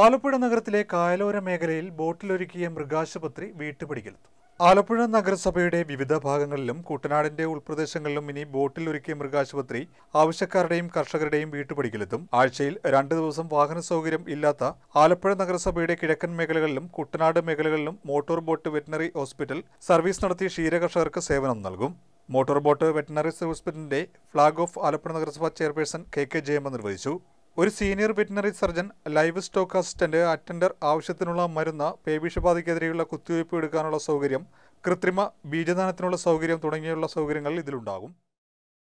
ആലപ്പുഴ നഗരത്തിലെ കായലോര മേഖലയിൽ ബോട്ടിലൊരുക്കിയ മൃഗാശുപത്രി വീട്ടുപടിക്കെത്തും ആലപ്പുഴ നഗരസഭയുടെ വിവിധ ഭാഗങ്ങളിലും കുട്ടനാടിന്റെ ഉൾപ്രദേശങ്ങളിലും ഇനി ബോട്ടിലൊരുക്കിയ മൃഗാശുപത്രി ആവശ്യക്കാരുടെയും കർഷകരുടെയും വീട്ടുപടിക്കെത്തും ആഴ്ചയിൽ രണ്ട് ദിവസം വാഹന സൗകര്യം ഇല്ലാത്ത ആലപ്പുഴ നഗരസഭയുടെ കിഴക്കൻ മേഖലകളിലും കുട്ടനാട് മേഖലകളിലും motor boat veterinary hospital service നടത്തി ക്ഷീരകർഷകർക്ക് സേവനം നൽകും മോട്ടോർ ബോട്ട് വെറ്റിനറി ഹോസ്പിറ്റലിന്റെ ഫ്ളാഗ് ഓഫ് ആലപ്പുഴ നഗരസഭ ചെയർപേഴ്സൺ കെ കെ ജയമ്മ നിർവഹിച്ചു ഒരു senior veterinary surgeon livestock assistant attender ആവശ്യത്തിനുള്ള മരുന്ന് പേവിഷബാധയ്ക്കെതിരെയുള്ള കുത്തിവയ്പ് എടുക്കാനുള്ള സൗകര്യം കൃത്രിമ ബീജദാനത്തിനുള്ള സൗകര്യം തുടങ്ങിയുള്ള സൗകര്യങ്ങൾ ഇതിലുണ്ടാകും